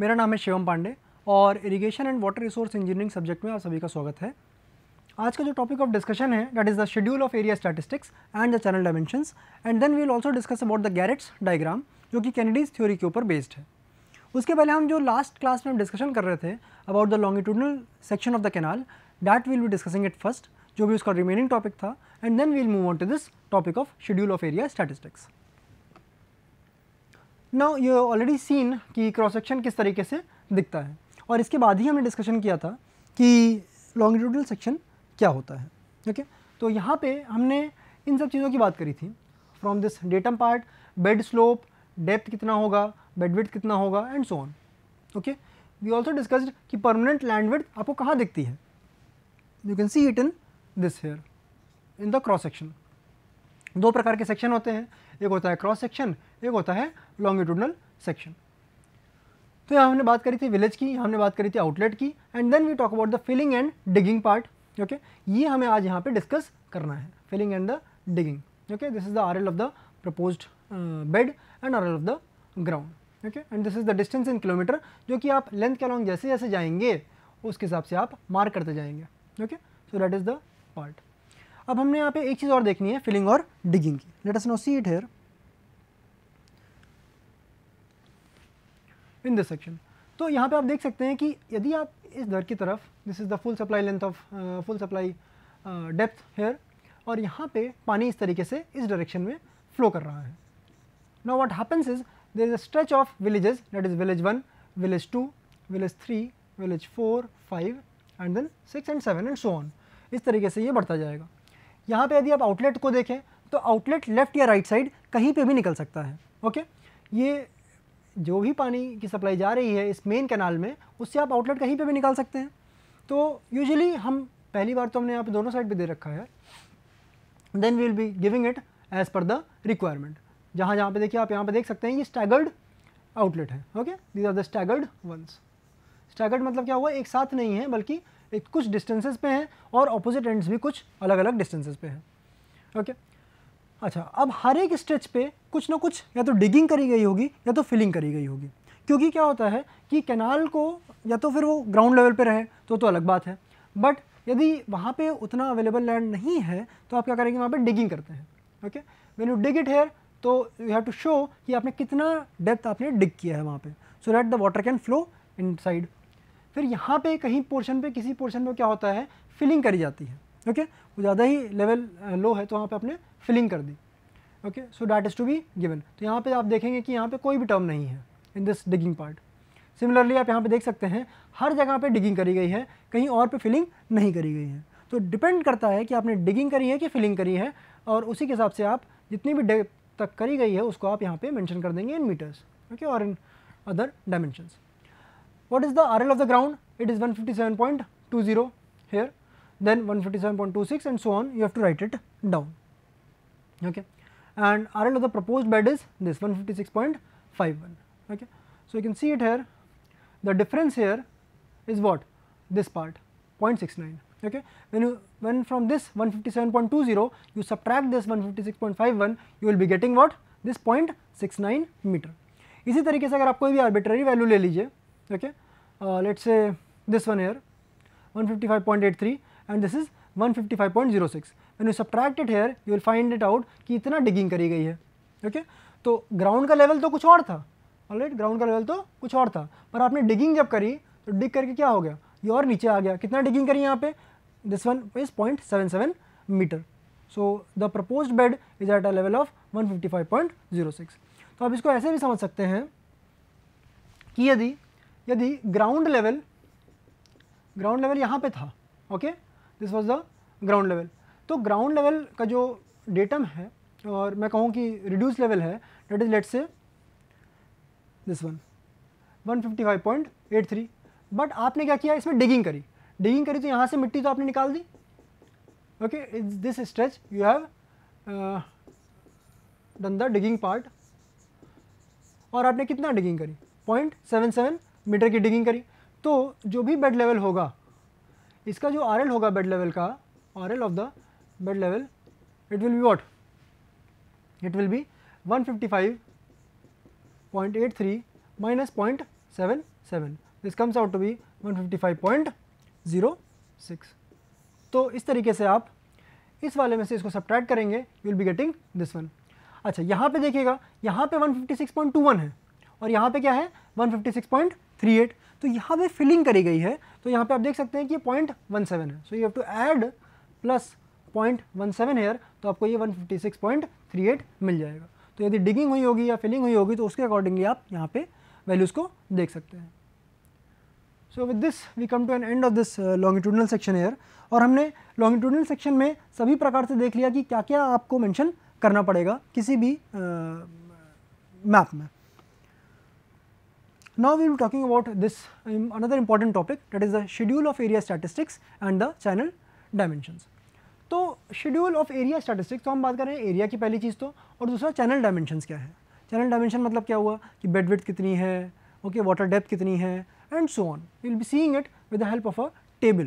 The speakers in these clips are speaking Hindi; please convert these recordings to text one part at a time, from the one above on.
मेरा नाम है शिवम पांडे और irrigation and water resource engineering subject में आप सभी का स्वागत है आज का जो टॉपिक ऑफ डिस्कशन है that is the schedule of area statistics and the channel dimensions and then we'll also discuss about the Garrett's diagram जो कि कैनेडीज थ्योरी के ऊपर बेस्ड है उसके पहले हम जो लास्ट क्लास में हम डिस्कशन कर रहे थे about the longitudinal section of the canal that will be discussing it first जो भी उसका रिमेनिंग टॉपिक था and then we'll move on to this topic of schedule of area statistics now you already seen कि क्रॉस सेक्शन किस तरीके से दिखता है और इसके बाद ही हमने डिस्कशन किया था कि लॉन्गिट्यूडल सेक्शन क्या होता है ओके okay? तो यहाँ पे हमने इन सब चीज़ों की बात करी थी from this datum part bed slope depth कितना होगा बेड विथ कितना होगा and so on okay we also discussed कि परमानेंट लैंड विथ आपको कहाँ दिखती है you can see it in this here in the cross section दो प्रकार के सेक्शन होते हैं एक होता है क्रॉस सेक्शन एक होता है लॉन्गिट्यूडनल सेक्शन तो यहाँ हमने बात करी थी विलेज की हमने बात करी थी आउटलेट की and then we talk about the filling and digging part okay ये हमें आज यहाँ पे डिस्कस करना है filling and the digging okay this is the R L of the proposed bed and R L of the ground okay and this is the distance in kilometre जो कि आप लेंथ के अलॉन्ग जैसे जैसे जाएंगे उसके हिसाब से आप मार्क करते जाएंगे okay so that is the part अब हमने यहाँ पे एक चीज़ और देखनी है फिलिंग और डिगिंग की let us now see it here in this section तो यहाँ पे आप देख सकते हैं कि यदि आप इस दर की तरफ this is the full supply length of full supply depth here और यहाँ पे पानी इस तरीके से इस डायरेक्शन में फ्लो कर रहा है now what happens is there is a stretch of villages that is village one village two village three village four five and then six and seven and so on इस तरीके से ये बढ़ता जाएगा यहाँ पे यदि आप आउटलेट को देखें तो आउटलेट लेफ़्ट या राइट साइड कहीं पे भी निकल सकता है ओके ये जो भी पानी की सप्लाई जा रही है इस मेन कैनाल में उससे आप आउटलेट कहीं पे भी निकाल सकते हैं तो यूजली हम पहली बार तो हमने यहाँ पे दोनों साइड पे दे रखा है then we will be giving it as per the requirement जहाँ जहाँ पर देखिए आप यहाँ पर देख सकते हैं ये स्टैगर्ड आउटलेट है okay these are the staggered ones staggered मतलब क्या हुआ एक साथ नहीं है बल्कि एक कुछ डिस्टेंसेज पे हैं और अपोजिट एंड्स भी कुछ अलग अलग डिस्टेंसेज पे हैं ओके okay? अच्छा अब हर एक स्ट्रेच पे कुछ ना कुछ या तो डिगिंग करी गई होगी या तो फिलिंग करी गई होगी क्योंकि क्या होता है कि कैनाल को या तो फिर वो ग्राउंड लेवल पे रहे तो तो अलग बात है बट यदि वहाँ पे उतना अवेलेबल लैंड नहीं है तो आप क्या करेंगे वहाँ पे डिगिंग करते हैं okay when you dig it here तो यू हैव टू शो कि आपने कितना डेप्थ आपने डिग किया है वहाँ पे so that the water can flow inside फिर यहाँ पे कहीं पोर्शन पे किसी पोर्शन पे क्या होता है फिलिंग करी जाती है ओके वो ज़्यादा ही लेवल लो है तो वहाँ पे आपने फिलिंग कर दी okay so that is to be given तो यहाँ पे आप देखेंगे कि यहाँ पे कोई भी टर्म नहीं है in this digging part similarly आप यहाँ पे देख सकते हैं हर जगह पे डिगिंग करी गई है कहीं और पे फिलिंग नहीं करी गई है तो डिपेंड करता है कि आपने डिगिंग करी है कि फिलिंग करी है और उसी के हिसाब से आप जितनी भी डेप तक करी गई है उसको आप यहाँ पे मेंशन कर देंगे इन मीटर्स ओके और in other dimensions What is the RL of the ground? It is 157.20 here, then 157.26 and so on. You have to write it down. Okay. And RL of the proposed bed is this 156.51. Okay. So, you can see it here. The difference here is what? This part 0.69. Okay. When you when from this 157.20 you subtract this 156.51, you will be getting what? This 0.69 meter. इसी तरीके से अगर आप कोई भी arbitrary value ले लीजिए okay. Uh, let us say this one here 155.83 and this is 155.06. When you subtract it here you will find it out कि इतना digging करी गई है okay. तो ground का level तो कुछ और था ऑलराइट ग्राउंड का लेवल तो कुछ और था पर आपने डिगिंग जब करी तो डिग करके क्या हो गया ये और नीचे आ गया कितना डिगिंग करी यहाँ पे this one is point seven seven metre so the proposed bed is at a level of 155.06 तो आप इसको ऐसे भी समझ सकते हैं कि यदि यदि ग्राउंड लेवल ग्राउंड लेवल यहाँ पे था okay this was the ground level तो ग्राउंड लेवल का जो डेटम है और मैं कहूँ कि रिड्यूस लेवल है that is let's say this one 155.83 but आपने क्या किया इसमें डिगिंग करी डिगिंग करी तो यहाँ से मिट्टी तो आपने निकाल दी okay this stretch you have done the digging part और आपने कितना डिगिंग करी पॉइंट सेवन सेवन मीटर की डिगिंग करी तो जो भी बेड लेवल होगा इसका जो आर होगा बेड लेवल का R of the bed level it will be what it will be 155.83 to 0.77 one fifty five point zero 155.06 तो इस तरीके से आप इस वाले में से इसको सब्ट्रैक्ट करेंगे you will be getting this one अच्छा यहाँ पे देखिएगा यहाँ पे 156.21 है और यहाँ पे क्या है पॉइंट थ्री एट तो यहाँ पे फिलिंग करी गई है तो यहाँ पे आप देख सकते हैं कि पॉइंट वन सेवन है so you have to add plus point one seven here तो आपको ये one fifty six point three eight मिल जाएगा तो यदि डिगिंग हुई होगी या फिलिंग हुई होगी तो उसके अकॉर्डिंगली आप यहाँ पे वैल्यूज़ को देख सकते हैं so with this we come to an end of this longitudinal section here और हमने लॉन्गिट्यूडनल सेक्शन में सभी प्रकार से देख लिया कि क्या क्या आपको मैंशन करना पड़ेगा किसी भी मैप uh, में Now we will be talking about this um, another important topic that is the schedule of area statistics and the channel dimensions. तो शेड्यूल ऑफ एरिया स्टैटिस्टिक्स तो हम बात कर रहे हैं एरिया की पहली चीज़ तो और दूसरा चैनल डायमेंशंस क्या है चैनल डायमेंशन मतलब क्या हुआ कि बेड विथ कितनी है ओके वाटर डेप्थ कितनी है and so on will be seeing it with the help of a table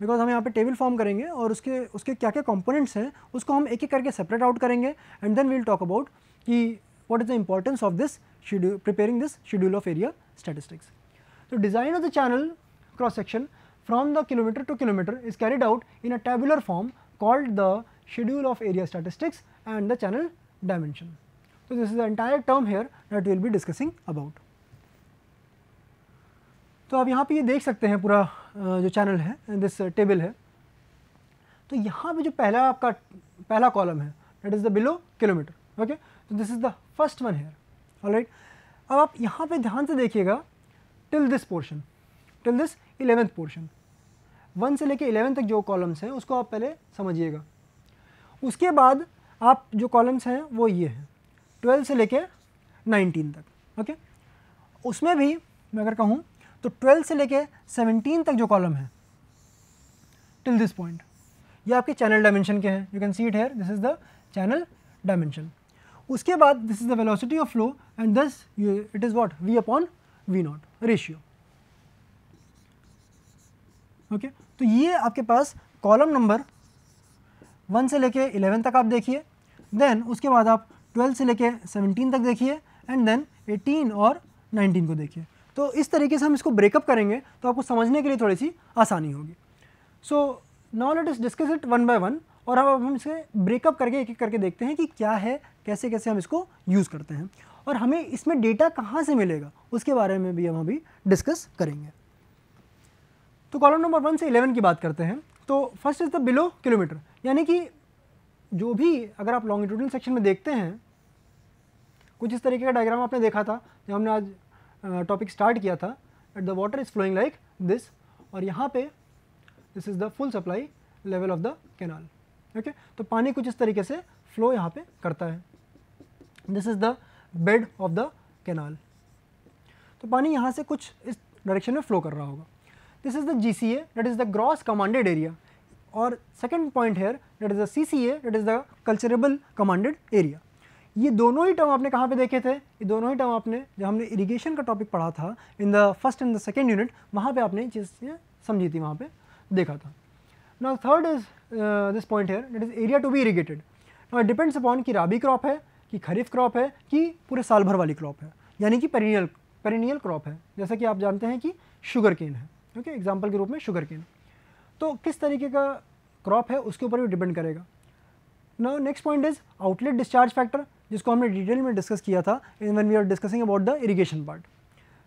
because हम यहाँ पे टेबल फॉर्म करेंगे और उसके उसके क्या क्या कॉम्पोनेंट्स हैं उसको हम एक एक करके सेपरेट आउट करेंगे and then we'll talk about कि what is the importance of this schedule preparing this schedule of area statistics. So, design of the channel cross section from the kilometer to kilometer is carried out in a tabular form called the schedule of area statistics and the channel dimension. So, this is the entire term here that we will be discussing about. तो आप यहाँ पे ये देख सकते हैं पूरा जो चैनल है दिस टेबल है तो यहाँ पे जो पहला आपका पहला कॉलम है that is the below kilometre okay तो this is the first one here right अब आप यहाँ पे ध्यान से देखिएगा till this portion till this eleventh portion one से लेके इलेवन तक जो कॉलम्स हैं उसको आप पहले समझिएगा उसके बाद आप जो कॉलम्स हैं वो ये हैं ट्वेल्थ से लेके नाइनटीन तक ओके उसमें भी मैं अगर कहूँ तो ट्वेल्थ से लेके सेवनटीन तक जो कॉलम है टिल दिस पॉइंट ये आपके चैनल डायमेंशन के हैं you can see it here this is the channel dimension उसके बाद this is the velocity of flow and this it is what V upon V naught ratio okay तो ये आपके पास कॉलम नंबर वन से लेके इलेवन तक आप देखिए देन उसके बाद आप ट्वेल्व से लेके सेवनटीन तक देखिए एंड देन एटीन और नाइनटीन को देखिए तो इस तरीके से हम इसको ब्रेकअप करेंगे तो आपको समझने के लिए थोड़ी सी आसानी होगी so now let us discuss it one by one और अब हम इसे ब्रेकअप करके एक एक करके देखते हैं कि क्या है कैसे कैसे हम इसको यूज़ करते हैं और हमें इसमें डेटा कहाँ से मिलेगा उसके बारे में भी हम अभी डिस्कस करेंगे तो कॉलम नंबर वन से इलेवन की बात करते हैं तो first is the below kilometre यानी कि जो भी अगर आप लॉन्गिट्यूडल सेक्शन में देखते हैं कुछ इस तरीके का डायग्राम आपने देखा था जब हमने आज टॉपिक स्टार्ट किया था at the water is flowing like this और यहाँ पे this is the full supply level of the canal okay तो पानी कुछ इस तरीके से फ्लो यहाँ पे करता है this is the bed of the canal तो पानी यहाँ से कुछ इस डायरेक्शन में फ्लो कर रहा होगा this is the G C A that is the gross commanded area और second point here that is the C C A that is the culturable commanded area ये दोनों ही टर्म आपने कहाँ पे देखे थे ये दोनों ही टर्म आपने जब हमने इरिगेशन का टॉपिक पढ़ा था in the first and the second unit वहाँ पे आपने चीज़ें समझी थी वहाँ पे देखा था ना third is this point here that is area to be irrigated ना डिपेंड्स अपॉन कि राबी क्रॉप है कि खरीफ क्रॉप है कि पूरे साल भर वाली क्रॉप है यानी कि पेरिनियल पेरिनियल क्रॉप है जैसा कि आप जानते हैं कि शुगर केन है ओके एग्जाम्पल के रूप में शुगर केन तो किस तरीके का क्रॉप है उसके ऊपर भी डिपेंड करेगा now next point is outlet discharge factor जिसको हमने डिटेल में डिस्कस किया था in one we are discussing about the irrigation part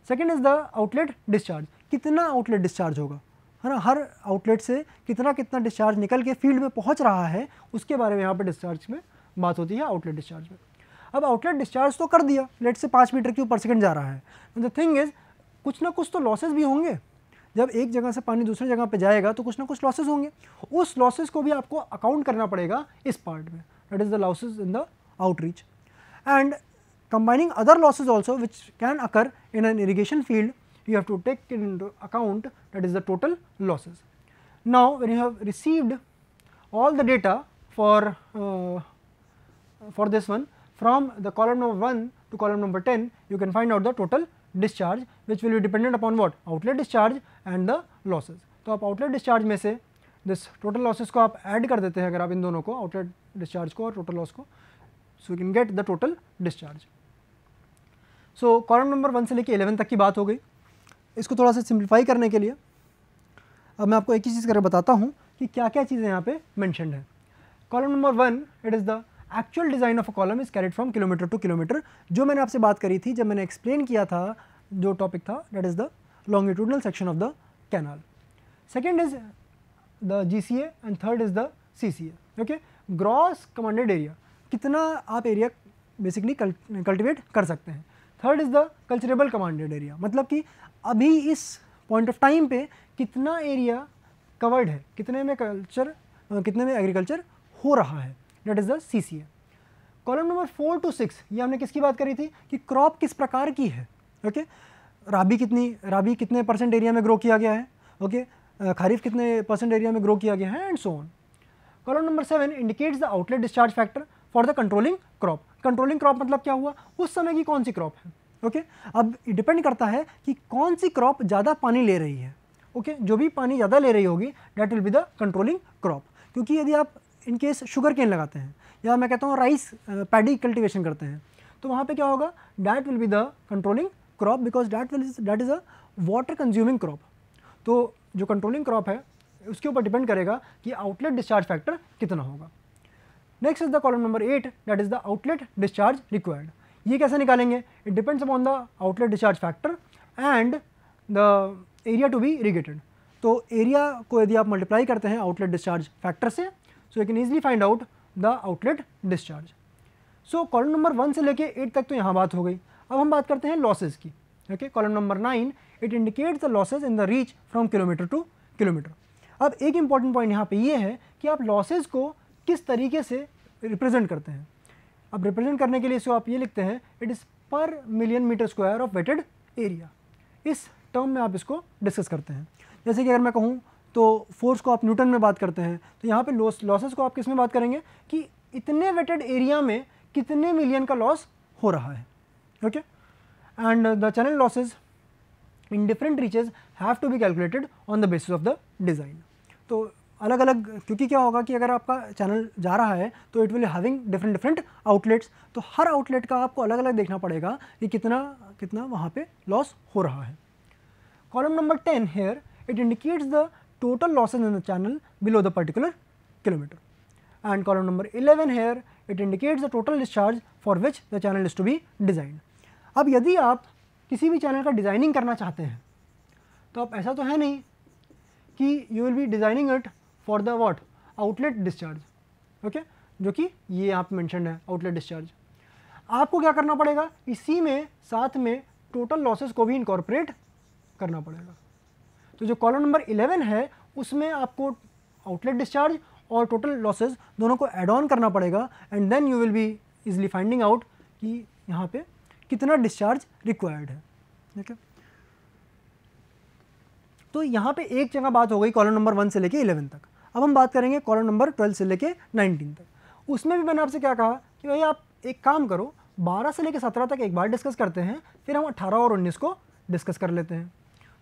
second is the outlet discharge कितना आउटलेट डिस्चार्ज होगा है ना हर आउटलेट से कितना कितना डिस्चार्ज निकल के फील्ड में पहुंच रहा है उसके बारे में यहाँ पर डिस्चार्ज में बात होती है आउटलेट डिस्चार्ज में अब आउटलेट डिस्चार्ज तो कर दिया लेट से पाँच मीटर क्यूब पर सेकेंड जा रहा है द थिंग इज़ कुछ ना कुछ तो लॉसेज भी होंगे जब एक जगह से पानी दूसरी जगह पे जाएगा तो कुछ ना कुछ लॉसेज होंगे उस लॉसेज को भी आपको अकाउंट करना पड़ेगा इस पार्ट में that is the losses in the outreach and combining other losses also which can occur in an irrigation field you have to take in account that is the total losses. Now when you have received all the data for for this one from the column number 1 to column number 10 you can find out the total discharge which will be dependent upon what outlet discharge and the losses. so आप outlet discharge mein se this total losses को आप add kar dete हैं agar aap in dono ko outlet discharge को और total loss ko so you can get the total discharge. So column number 1 se leke 11 tak ki baat ho गई isko thoda सा simplify karne ke liye ab main aapko ek hi cheez karke batata हूँ ki kya kya cheeze yahan pe mentioned hai column number 1 it is the actual design of a column is carried from kilometre to kilometre जो मैंने आपसे बात करी थी जब मैंने एक्सप्लेन किया था जो टॉपिक था that is the longitudinal section of the canal second is the G C A and third is the C C A okay gross commanded area कितना आप एरिया बेसिकली कल्टिवेट कर सकते हैं third is the culturable commanded area मतलब कि अभी इस पॉइंट ऑफ टाइम पे कितना एरिया कवर्ड है कितने में कल्चर कितने में एग्रीकल्चर हो रहा है that is the see column number four to six ये हमने किसकी बात करी थी कि क्रॉप किस प्रकार की है ओके okay? राबी कितनी राबी कितने परसेंट एरिया में ग्रो किया गया है ओके okay? खरीफ कितने परसेंट एरिया में ग्रो किया गया है and so on column number seven indicates the outlet discharge factor for the controlling crop controlling crop मतलब क्या हुआ उस समय की कौन सी क्रॉप है ओके okay? अब डिपेंड करता है कि कौन सी क्रॉप ज़्यादा पानी ले रही है ओके okay? जो भी पानी ज़्यादा ले रही होगी that will be the controlling crop क्योंकि यदि आप इनकेस शुगर केन लगाते हैं या मैं कहता हूँ राइस पैडी कल्टिवेशन करते हैं तो वहाँ पे क्या होगा that will be the controlling crop because that will that is a water consuming crop तो जो कंट्रोलिंग क्रॉप है उसके ऊपर डिपेंड करेगा कि आउटलेट डिस्चार्ज फैक्टर कितना होगा next is the column number eight that is the outlet discharge required ये कैसे निकालेंगे it depends upon the outlet discharge factor and the area to be irrigated तो एरिया को यदि आप मल्टीप्लाई करते हैं आउटलेट डिस्चार्ज फैक्टर से so you can easily find out the outlet discharge so column number one से लेके एट तक तो यहाँ बात हो गई अब हम बात करते हैं लॉसेज की okay column number nine it indicates the losses in the reach from kilometre to kilometre अब एक इंपॉर्टेंट पॉइंट यहाँ पे ये है कि आप लॉसेज को किस तरीके से रिप्रेजेंट करते हैं अब रिप्रेजेंट करने के लिए इसको आप ये लिखते हैं it is per million metre square of wetted area इस टर्म में आप इसको डिस्कस करते हैं जैसे कि अगर मैं कहूँ तो फोर्स को आप न्यूटन में बात करते हैं तो यहाँ पे लॉस लॉसेस को आप किस में बात करेंगे कि इतने वेटेड एरिया में कितने मिलियन का लॉस हो रहा है okay and the channel losses in different reaches have to be calculated on the basis of the design तो अलग अलग क्योंकि क्या होगा कि अगर आपका चैनल जा रहा है तो it will having different different outlets तो हर आउटलेट का आपको अलग अलग देखना पड़ेगा कि कितना कितना वहाँ पे लॉस हो रहा है column number ten here it indicates the total losses in the channel below the particular kilometer. And column number 11 here it indicates the total discharge for which the channel is to be designed. अब यदि आप किसी भी चैनल का डिज़ाइनिंग करना चाहते हैं तो आप ऐसा तो है नहीं कि you will be designing it for the what outlet discharge okay जो कि ये आप पे मैंशन है आउटलेट डिस्चार्ज आपको क्या करना पड़ेगा इसी में साथ में टोटल लॉसेस को भी इंकॉर्पोरेट करना पड़ेगा तो जो कॉलम नंबर इलेवन है उसमें आपको आउटलेट डिस्चार्ज और टोटल लॉसेज दोनों को एड ऑन करना पड़ेगा and then you will be easily finding out कि यहाँ पे कितना डिस्चार्ज रिक्वायर्ड है ठीक है तो यहाँ पे एक जगह बात हो गई कॉलम नंबर वन से लेके इलेवन तक अब हम बात करेंगे कॉलम नंबर ट्वेल्व से लेके नाइनटीन तक उसमें भी मैंने आपसे क्या कहा कि भाई आप एक काम करो बारह से लेकर सत्रह तक एक बार डिस्कस करते हैं फिर हम अट्ठारह और उन्नीस को डिस्कस कर लेते हैं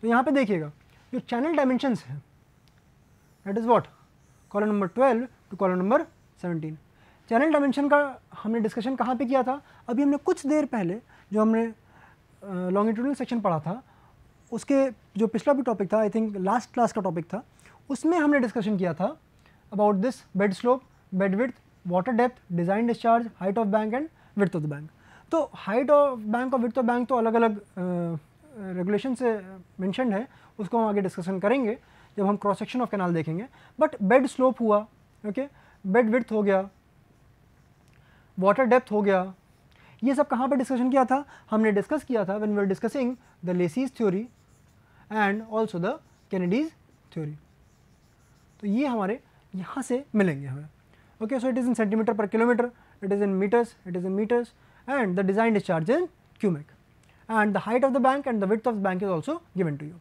तो यहाँ पे देखिएगा your channel dimensions है that is what column number 12 to column number 17 channel dimension का हमने डिस्कशन कहाँ पे किया था अभी हमने कुछ देर पहले जो हमने लॉन्गिट्यूडनल सेक्शन पढ़ा था उसके जो पिछला भी टॉपिक था आई थिंक लास्ट क्लास का टॉपिक था उसमें हमने डिस्कशन किया था about this bed slope bed width water depth design discharge height of bank and width of the bank तो हाइट ऑफ बैंक और विथ ऑफ बैंक तो अलग अलग रेगुलेशन से मैंशन है उसको हम आगे डिस्कशन करेंगे जब हम क्रॉस सेक्शन ऑफ कैनाल देखेंगे बट बेड स्लोप हुआ ओके बेड विथ हो गया वाटर डेप्थ हो गया ये सब कहाँ पे डिस्कशन किया था हमने डिस्कस किया था when we are discussing the Lacey's theory and also the Kennedy's theory तो ये हमारे यहाँ से मिलेंगे हमें okay so it is in centimetre per kilometre it is in metres it is in metres and the design discharge in cumec and the height of the bank and the width of the bank is also given to you.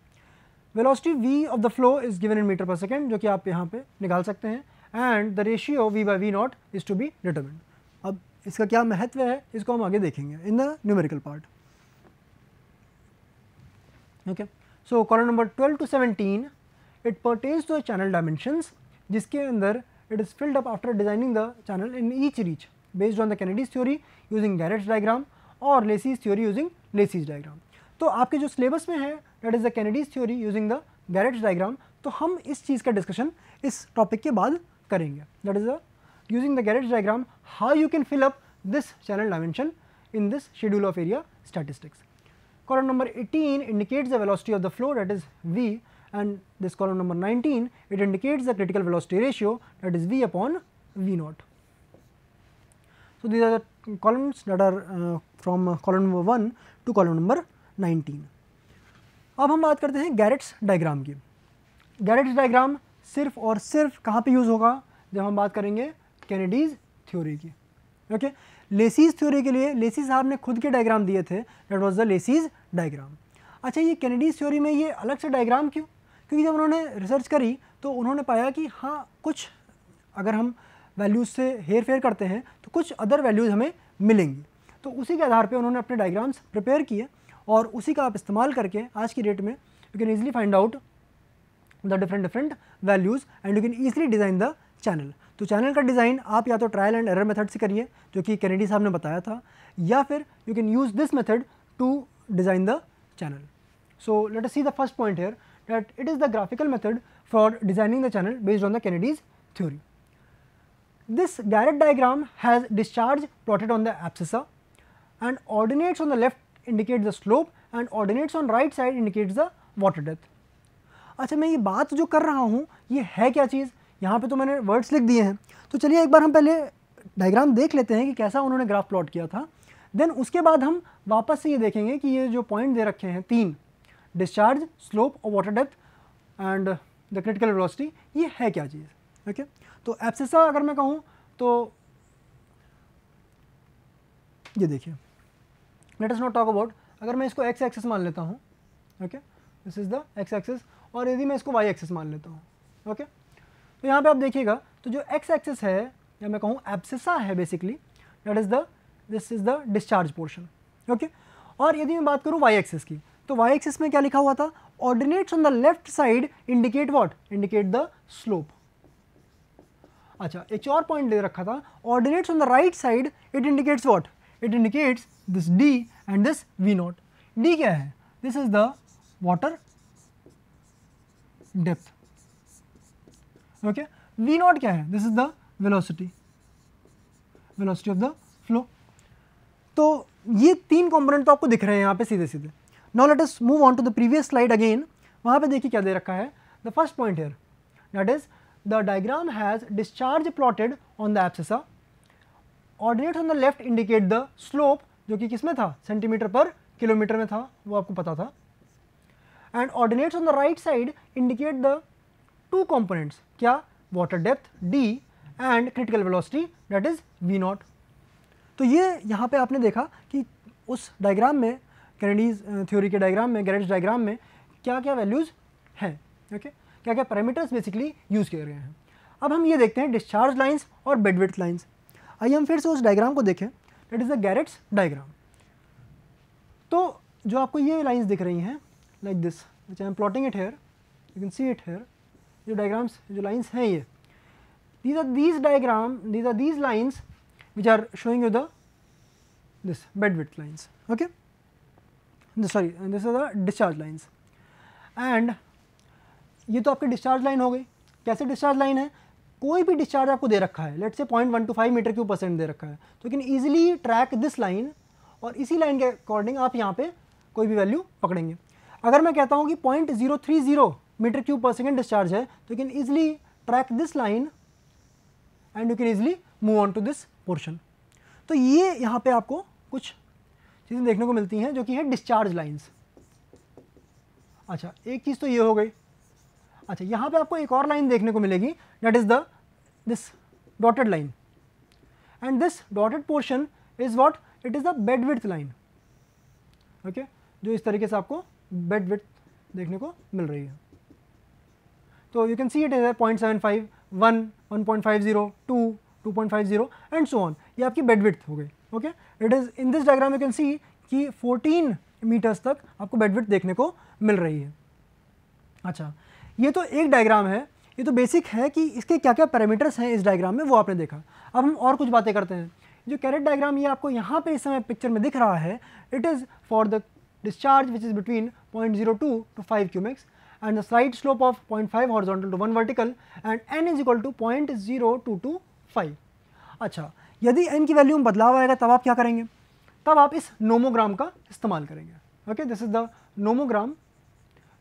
Velocity v of the flow is given in meter per second जो कि आप यहाँ पे निकाल सकते हैं and the ratio v by v naught is to be determined. अब इसका क्या महत्व है इसको हम आगे देखेंगे in the numerical part. Okay. So column number 12 to 17 it pertains to the channel dimensions जिसके अंदर it is filled up after designing the channel in each reach based on the Kennedy's theory using Garrett's diagram or lacy's theory using Lacey's diagram तो आपके जो सिलेबस में है that is the Kennedy's theory using the Garrett diagram तो हम इस चीज़ का डिस्कशन इस टॉपिक के बाद करेंगे that is the using the Garrett diagram how you can fill up this channel dimension in this schedule of area statistics column number 18 indicates the velocity of the flow that is V and this column number 19 it indicates the critical velocity ratio that is V upon V naught So, these are the columns that are uh, from column number one to column number nineteen. अब हम बात करते हैं गैरेट्स डायग्राम की गैरेट्स डायग्राम सिर्फ और सिर्फ कहाँ पे यूज़ होगा जब हम बात करेंगे कैनेडीज थ्योरी की ओके लेसीज थ्योरी के लिए लेसी साहब ने खुद के डायग्राम दिए थे that was the Lacey's diagram अच्छा ये कैनेडीज थ्योरी में ये अलग से डायग्राम क्यों क्योंकि जब उन्होंने रिसर्च करी तो उन्होंने पाया कि हाँ कुछ अगर हम वैल्यूज़ से हेर फेर करते हैं तो कुछ अदर वैल्यूज़ हमें मिलेंगी तो उसी के आधार पर उन्होंने अपने डायग्राम्स प्रिपेयर किए और उसी का आप इस्तेमाल करके आज की डेट में you can easily find out the different different values and you can easily design the channel तो चैनल का डिज़ाइन आप या तो ट्रायल एंड एरर मेथड से करिए जो कि कैनेडी साहब ने बताया था या फिर you can use this method to design the channel so let us see the first point here that it is the graphical method for designing the channel based on the Kennedy's theory This direct diagram has discharge plotted on the abscissa and ordinates on the left indicate the slope and ordinates on right side indicates the water depth. अच्छा मैं ये बात जो कर रहा हूँ ये है क्या चीज़ यहाँ पे तो मैंने वर्ड्स लिख दिए हैं तो चलिए एक बार हम पहले डायग्राम देख लेते हैं कि कैसा उन्होंने ग्राफ प्लॉट किया था देन उसके बाद हम वापस से ये देखेंगे कि ये जो पॉइंट दे रखे हैं तीन डिस्चार्ज स्लोप और water depth and the critical velocity ये है क्या चीज़ ओके okay? तो एब्सिसा अगर मैं कहूँ तो ये देखिए let us not talk about अगर मैं इसको एक्स एक्सेस मान लेता हूँ okay this is the X axis और यदि मैं इसको वाई एक्सेस मान लेता हूँ ओके तो यहाँ पे आप देखिएगा तो जो एक्स एक्सेस है या मैं कहूँ एप्सिसा है basically that is the this is the discharge portion okay और यदि मैं बात करूँ वाई एक्सेस की तो वाई एक्सेस में क्या लिखा हुआ था ordinates on the left side indicate what indicate the slope अच्छा एक और पॉइंट ले रखा था ordinates on the right side it indicates what it indicates this D and this V naught D क्या है this is the water depth okay V naught क्या है this is the velocity velocity of the flow तो ये तीन कंपोनेंट तो आपको दिख रहे हैं यहाँ पे सीधे सीधे now let us move on to the previous slide again वहाँ पे देखिए क्या दे रखा है the first point here that is the diagram has discharge plotted on the abscissa. Ordinates on the left indicate the slope जो कि किस में था सेंटीमीटर पर किलोमीटर में था वो आपको पता था and ordinates on the right side indicate the two components क्या water depth D and critical velocity that is V naught तो ये यहाँ पे आपने देखा कि उस डायग्राम में कैनेडीज थ्योरी uh, के डायग्राम में गैरेज डायग्राम में क्या क्या वैल्यूज़ हैं ओके okay? क्या क्या पैरामीटर्स बेसिकली यूज़ किए गए हैं अब हम ये देखते हैं डिस्चार्ज लाइन्स और बेडविट लाइन्स आइए हम फिर से उस डायग्राम को देखें that is the Garrett's diagram तो जो आपको ये लाइन्स दिख रही हैं like this which I am plotting it here you can see it here जो डायग्राम्स जो लाइन्स हैं ये these are these diagram these are these lines which are showing you the this bed width lines okay sorry this are the discharge lines and ये तो आपकी डिस्चार्ज लाइन हो गई कैसे डिस्चार्ज लाइन है कोई भी डिस्चार्ज आपको दे रखा है let say point one two five meter cube per second दे रखा है तो you can easily track this line और इसी लाइन के अकॉर्डिंग आप यहाँ पे कोई भी वैल्यू पकड़ेंगे अगर मैं कहता हूँ कि point zero three zero meter cube per second discharge है तो you can easily track this line and you can easily move on to this portion तो ये यहाँ पर आपको कुछ चीज़ें देखने को मिलती हैं जो कि है डिस्चार्ज लाइन्स अच्छा एक चीज़ तो ये हो गई अच्छा यहाँ पे आपको एक और लाइन देखने को मिलेगी that is the this dotted line and this dotted portion is what it is the bed width line okay जो इस तरीके से आपको बेड विथ देखने को मिल रही है तो you can see it is point seven five one one point five zero two two point five zero and so on ये आपकी बेड विथ हो गई okay it is in this diagram you can see कि फोर्टीन मीटर्स तक आपको बेड विथ देखने को मिल रही है अच्छा ये तो एक डायग्राम है ये तो बेसिक है कि इसके क्या क्या पैरामीटर्स हैं इस डायग्राम में वो आपने देखा अब हम और कुछ बातें करते हैं जो कैरेट डायग्राम ये आपको यहाँ पे इस समय पिक्चर में दिख रहा है it is for the discharge which is between point zero two two five cumecs and the to slope of point five horizontal to one vertical and N is equal to point zero two two five अच्छा यदि एन की वैल्यू में बदलाव आएगा तब आप क्या करेंगे तब आप इस नोमोग्राम का इस्तेमाल करेंगे okay this is the nomogram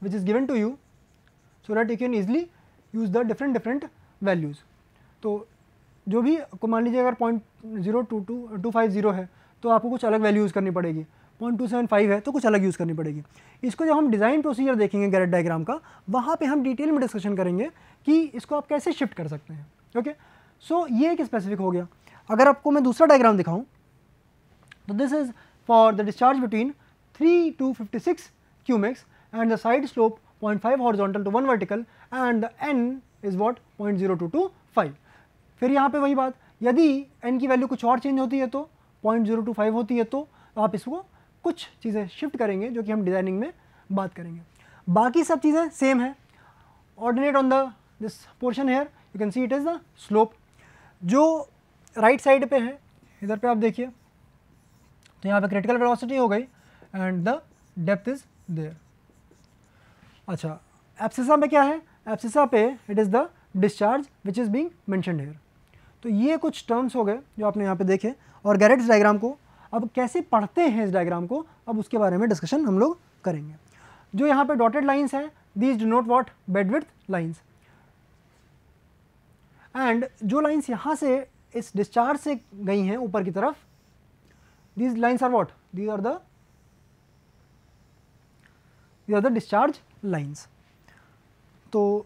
which is given to you so that you can easily use the different different values तो जो भी को मान लीजिए अगर point zero two two two five zero है तो आपको कुछ अलग वैल्यू यूज़ करनी पड़ेगी पॉइंट टू सेवन फाइव है तो कुछ अलग यूज़ करनी पड़ेगी इसको जब हम डिज़ाइन प्रोसीजर देखेंगे गैरेट डायग्राम का वहाँ पे हम डिटेल में डिस्कशन करेंगे कि इसको आप कैसे शिफ्ट कर सकते हैं ओके सो so, ये एक स्पेसिफिक हो गया अगर आपको मैं दूसरा डायग्राम दिखाऊँ तो this is for the discharge between three two fifty six cumecs and the side slope 0.5 horizontal to 1 vertical and the n is what 0.02 to 5. फिर यहाँ पे वही बात यदि एन की वैल्यू कुछ और चेंज होती है तो 0.025 होती है तो, तो आप इसको कुछ चीज़ें शिफ्ट करेंगे जो कि हम डिज़ाइनिंग में बात करेंगे बाकी सब चीज़ें सेम है ordinate on the this portion here you can see it is the slope जो राइट right साइड पे है इधर पे आप देखिए तो यहाँ पे क्रिटिकल वेलोसिटी हो गई and the depth is there अच्छा एप्सिसा में क्या है एप्सिसा पे it is the discharge which is being mentioned here तो ये कुछ टर्म्स हो गए जो आपने यहाँ पे देखे और गैरेट्स डायग्राम को अब कैसे पढ़ते हैं इस डायग्राम को अब उसके बारे में डिस्कशन हम लोग करेंगे जो यहाँ पे डॉटेड लाइन्स हैं these do not what bed width lines and जो लाइन्स यहाँ से इस डिस्चार्ज से गई हैं ऊपर की तरफ these lines are what these are the these are the discharge lines तो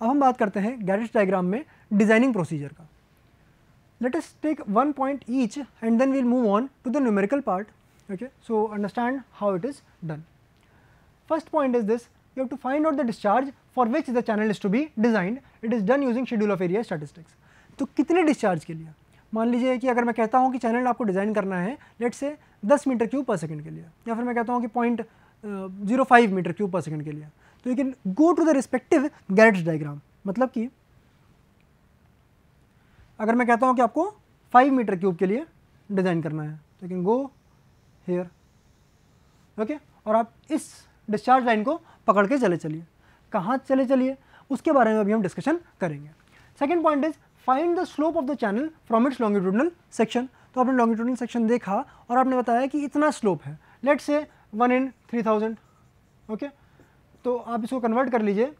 अब हम बात करते हैं गैरेज डायग्राम में डिजाइनिंग प्रोसीजर का let us take one point each and then we'll move on to the numerical part okay so understand how it is done first point is this you have to find out the discharge for which the channel is to be designed it is done using schedule of area statistics तो कितने डिस्चार्ज के लिए मान लीजिए कि अगर मैं कहता हूँ कि चैनल आपको डिजाइन करना है लेट से दस मीटर क्यूब पर सेकेंड के लिए या फिर मैं कहता हूँ कि point zero five meter cube per second के लिए तो you can go to the respective Garrett's diagram मतलब कि अगर मैं कहता हूँ कि आपको फाइव मीटर क्यूब के लिए डिज़ाइन करना है तो you can go here okay और आप इस डिस्चार्ज लाइन को पकड़ के चले चलिए कहाँ चले चलिए उसके बारे में अभी हम डिस्कशन करेंगे second point is find the slope of the channel from its longitudinal section तो आपने लॉन्गिट्यूडनल सेक्शन देखा और आपने बताया कि इतना स्लोप है let say one in three thousand okay तो आप इसको कन्वर्ट कर लीजिए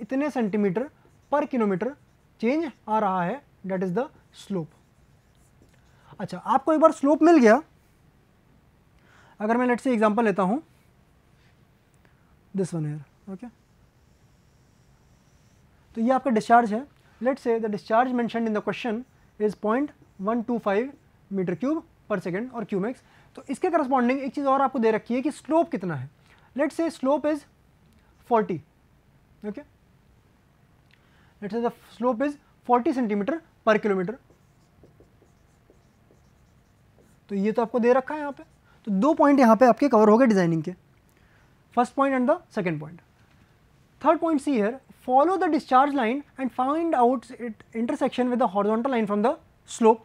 इतने सेंटीमीटर पर किलोमीटर चेंज आ रहा है डेट इज़ द स्लोप अच्छा आपको एक बार स्लोप मिल गया अगर मैं लेट से एग्जांपल लेता हूँ दिस वन ईयर ओके तो ये आपका डिस्चार्ज है let say the discharge mention in the question is point one two five meter cube per second और क्यूमेक्स तो इसके करस्पॉन्डिंग एक चीज़ और आपको दे रखी है कि स्लोप कितना है let say slope is forty okay let say the slope is forty centimeter per kilometer तो ये तो आपको दे रखा है यहाँ पे तो दो पॉइंट यहाँ पे आपके कवर हो गए डिजाइनिंग के first point and the second point third point see here follow the discharge line and find out it intersection with the horizontal line from the slope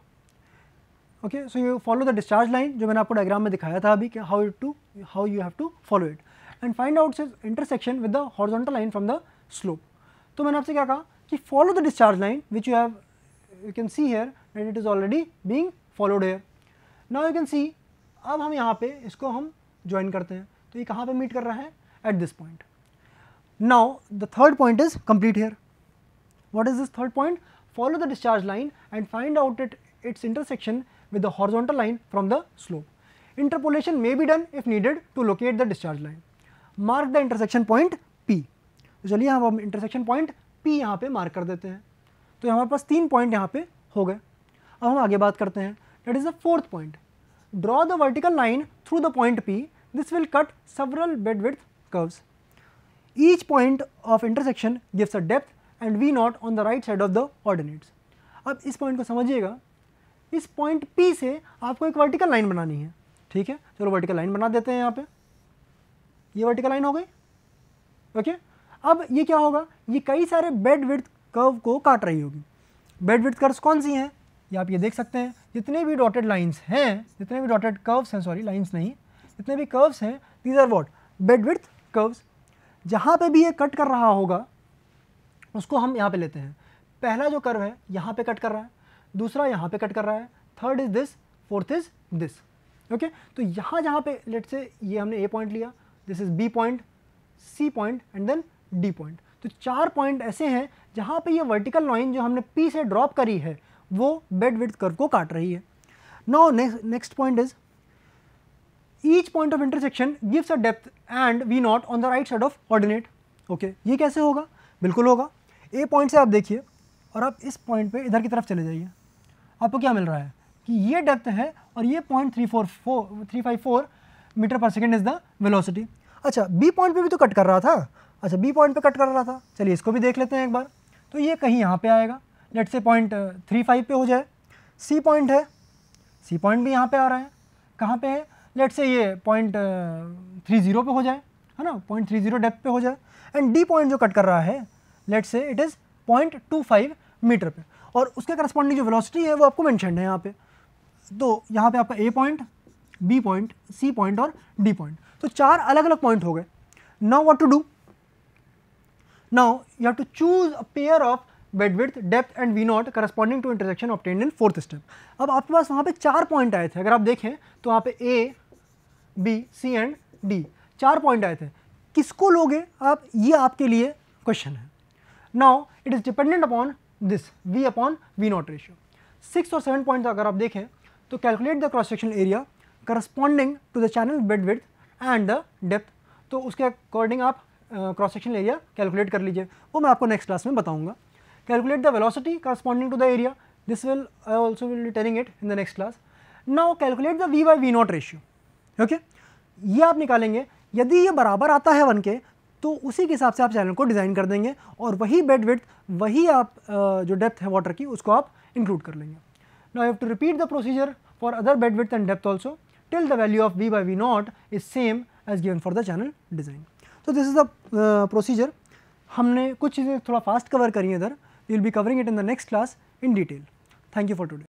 okay so you follow the discharge line जो मैंने आपको डायग्राम में दिखाया था अभी कि how to how you have to follow it and find out is intersection with the horizontal line from the slope तो मैंने आपसे क्या कहा कि follow the discharge line which you have you can see here and it is already being followed here now you can see अब हम यहाँ पे इसको हम ज्वाइन करते हैं तो ये कहाँ पे मीट कर रहा है at this point now the third point is complete here what is this third point follow the discharge line and find out it its intersection with the horizontal line from the slope. Interpolation may be done if needed to locate the discharge line. Mark the intersection point P. तो चलिए हम अब इंटरसेक्शन पॉइंट P यहाँ पे मार्क कर देते हैं तो हमारे पास तीन पॉइंट यहाँ पे हो गए अब हम आगे बात करते हैं that is the fourth point draw the vertical line through the point P. This will cut several bed width curves. Each point of intersection gives a depth and V naught on the right side of the ordinates. अब इस पॉइंट को समझिएगा इस पॉइंट पी से आपको एक वर्टिकल लाइन बनानी है ठीक है चलो वर्टिकल लाइन बना देते हैं यहाँ पे ये वर्टिकल लाइन हो गई ओके अब ये क्या होगा ये कई सारे बेड विथ कर्व को काट रही होगी बेड विथ कर्व कौन सी हैं ये आप ये देख सकते हैं जितने भी डॉटेड लाइन्स हैं जितने भी डॉटेड कर्व्स हैं सॉरी लाइन्स नहीं जितने भी कर्व्स हैं these are what bed width curves जहाँ पे भी ये कट कर रहा होगा उसको हम यहाँ पे लेते हैं पहला जो कर्व है यहाँ पे कट कर रहा है दूसरा यहाँ पे कट कर रहा है third is this fourth is this okay तो यहाँ जहाँ पे लेट से ये हमने ए पॉइंट लिया this is B point C point and then D point तो चार पॉइंट ऐसे हैं जहाँ पे ये वर्टिकल लाइन जो हमने पी से ड्रॉप करी है वो बेड विथ कर्व को काट रही है no next point is each point of intersection gives a depth and V naught on the right side of ordinate okay ये कैसे होगा बिल्कुल होगा ए पॉइंट से आप देखिए और आप इस पॉइंट पे इधर की तरफ चले जाइए आपको क्या मिल रहा है कि ये डेप्थ है और ये point three four four three five four meter per second is the velocity अच्छा बी पॉइंट पे भी तो कट कर रहा था अच्छा बी पॉइंट पे कट कर रहा था चलिए इसको भी देख लेते हैं एक बार तो ये कहीं यहाँ पे आएगा late say point three five पे हो जाए सी पॉइंट है सी पॉइंट भी यहाँ पे आ रहा है कहाँ पे है लेट से ये पॉइंट थ्री ज़ीरो पे हो जाए है ना पॉइंट थ्री ज़ीरो डेप्थ पे हो जाए एंड डी पॉइंट जो कट कर रहा है let say it is point two five meter पे और उसके करस्पॉन्डिंग जो वेलोसिटी है वो आपको मैंशन है यहाँ पे तो यहाँ पे आपका A point B point C point और डी पॉइंट तो चार अलग अलग पॉइंट हो गए now what to do now you have to choose a pair of bed width depth and V naught corresponding to intersection obtained in fourth step अब आपके पास वहाँ पे चार पॉइंट आए थे अगर आप देखें तो वहाँ पे A B C and D चार पॉइंट आए थे किसको लोगे आप ये आपके लिए क्वेश्चन है now it is dependent upon this v upon v naught ratio. 6 और 7 पॉइंट अगर आप देखें तो calculate the cross section area corresponding to the channel bed width and the depth तो उसके अकॉर्डिंग आप क्रॉस सेक्शन एरिया कैलकुलेट कर लीजिए वो मैं आपको नेक्स्ट क्लास में बताऊंगा calculate the velocity corresponding to the area this will I also will be telling it in the next class now calculate the V by V naught ratio okay ये आप निकालेंगे यदि ये बराबर आता है वन के तो उसी के हिसाब से आप चैनल को डिज़ाइन कर देंगे और वही बेड विथ वही आप जो डेप्थ है वाटर की उसको आप इंक्लूड कर लेंगे now have to repeat the procedure for other bed width and depth also till the value of V by V naught is same as given for the channel design तो दिस इज द प्रोसीजर हमने कुछ चीज़ें थोड़ा फास्ट कवर करी इधर we will be covering it in the next class in detail thank you for today